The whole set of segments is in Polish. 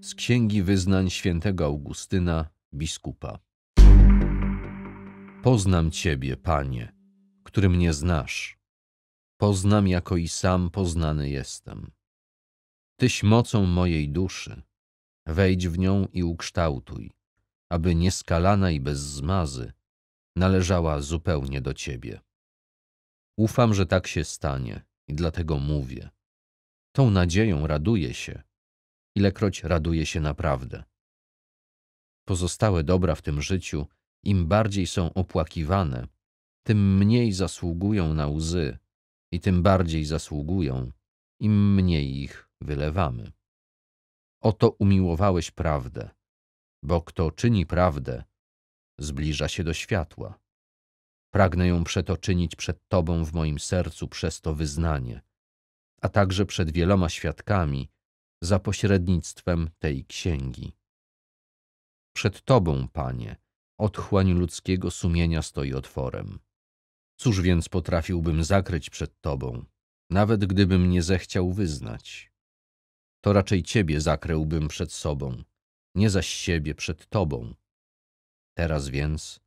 z Księgi Wyznań świętego Augustyna, biskupa. Poznam Ciebie, Panie, który mnie znasz. Poznam, jako i sam poznany jestem. Tyś mocą mojej duszy, wejdź w nią i ukształtuj, aby nieskalana i bez zmazy należała zupełnie do Ciebie. Ufam, że tak się stanie i dlatego mówię. Tą nadzieją raduję się – ilekroć raduje się naprawdę. Pozostałe dobra w tym życiu, im bardziej są opłakiwane, tym mniej zasługują na łzy i tym bardziej zasługują, im mniej ich wylewamy. Oto umiłowałeś prawdę, bo kto czyni prawdę, zbliża się do światła. Pragnę ją przeto czynić przed Tobą w moim sercu przez to wyznanie, a także przed wieloma świadkami, za pośrednictwem tej księgi. Przed Tobą, Panie, otchłań ludzkiego sumienia stoi otworem. Cóż więc potrafiłbym zakryć przed Tobą, nawet gdybym nie zechciał wyznać? To raczej Ciebie zakryłbym przed sobą, nie zaś siebie przed Tobą. Teraz więc,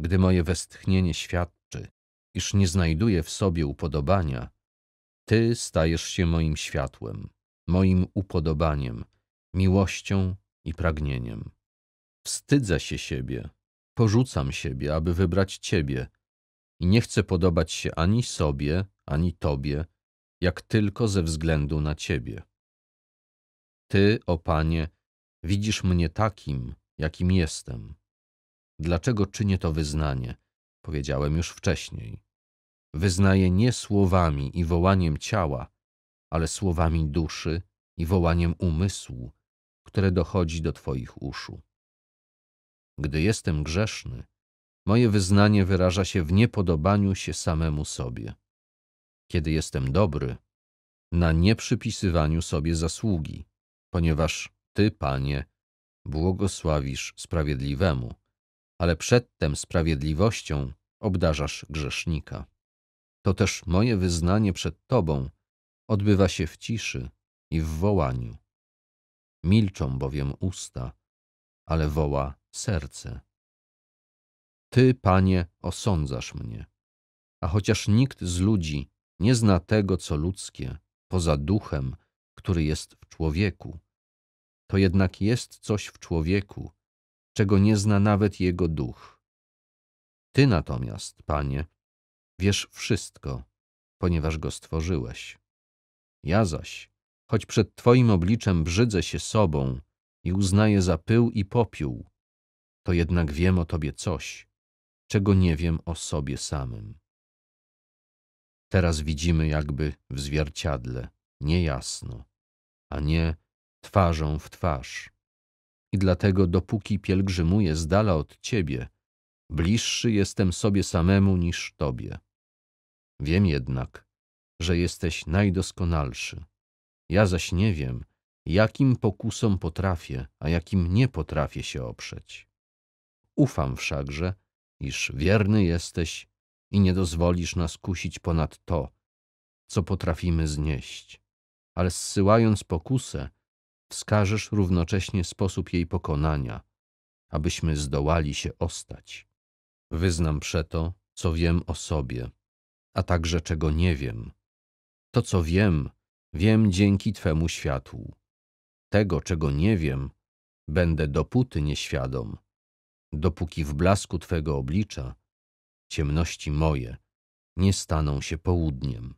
gdy moje westchnienie świadczy, iż nie znajduję w sobie upodobania, Ty stajesz się moim światłem moim upodobaniem, miłością i pragnieniem. Wstydzę się siebie, porzucam siebie, aby wybrać Ciebie i nie chcę podobać się ani sobie, ani Tobie, jak tylko ze względu na Ciebie. Ty, o Panie, widzisz mnie takim, jakim jestem. Dlaczego czynię to wyznanie? Powiedziałem już wcześniej. Wyznaję nie słowami i wołaniem ciała, ale słowami duszy i wołaniem umysłu, które dochodzi do Twoich uszu. Gdy jestem grzeszny, moje wyznanie wyraża się w niepodobaniu się samemu sobie. Kiedy jestem dobry, na nieprzypisywaniu sobie zasługi, ponieważ Ty, Panie, błogosławisz sprawiedliwemu, ale przedtem sprawiedliwością obdarzasz grzesznika. To też moje wyznanie przed Tobą odbywa się w ciszy i w wołaniu. Milczą bowiem usta, ale woła serce. Ty, Panie, osądzasz mnie, a chociaż nikt z ludzi nie zna tego, co ludzkie, poza duchem, który jest w człowieku, to jednak jest coś w człowieku, czego nie zna nawet jego duch. Ty natomiast, Panie, wiesz wszystko, ponieważ go stworzyłeś. Ja zaś, choć przed Twoim obliczem brzydzę się sobą i uznaję za pył i popiół, to jednak wiem o Tobie coś, czego nie wiem o sobie samym. Teraz widzimy jakby w zwierciadle, niejasno, a nie twarzą w twarz. I dlatego, dopóki pielgrzymuję z dala od Ciebie, bliższy jestem sobie samemu niż Tobie. Wiem jednak, że jesteś najdoskonalszy. Ja zaś nie wiem, jakim pokusom potrafię, a jakim nie potrafię się oprzeć. Ufam wszakże, iż wierny jesteś i nie dozwolisz nas kusić ponad to, co potrafimy znieść, ale zsyłając pokusę, wskażesz równocześnie sposób jej pokonania, abyśmy zdołali się ostać. Wyznam przeto, co wiem o sobie, a także czego nie wiem, to, co wiem, wiem dzięki Twemu światłu. Tego, czego nie wiem, będę dopóty nieświadom, dopóki w blasku Twego oblicza ciemności moje nie staną się południem.